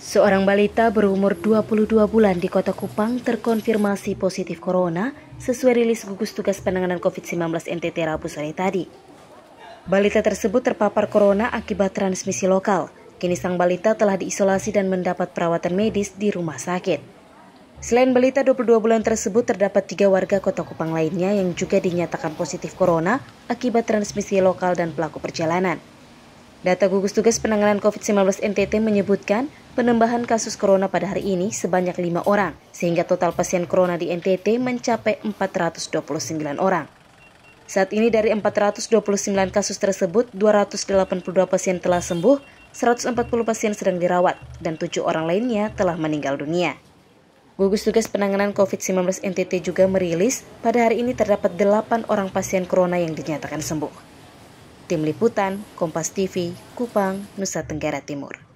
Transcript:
Seorang balita berumur 22 bulan di kota Kupang terkonfirmasi positif corona sesuai rilis gugus tugas penanganan COVID-19 NTT Rabu sore tadi. Balita tersebut terpapar corona akibat transmisi lokal. Kini sang balita telah diisolasi dan mendapat perawatan medis di rumah sakit. Selain balita 22 bulan tersebut, terdapat tiga warga kota Kupang lainnya yang juga dinyatakan positif corona akibat transmisi lokal dan pelaku perjalanan. Data gugus tugas penanganan COVID-19 NTT menyebutkan Penambahan kasus corona pada hari ini sebanyak lima orang, sehingga total pasien corona di NTT mencapai 429 orang. Saat ini dari 429 kasus tersebut, 282 pasien telah sembuh, 140 pasien sedang dirawat, dan tujuh orang lainnya telah meninggal dunia. Gugus Tugas Penanganan COVID-19 NTT juga merilis, pada hari ini terdapat delapan orang pasien corona yang dinyatakan sembuh. Tim Liputan, Kompas TV, Kupang, Nusa Tenggara Timur.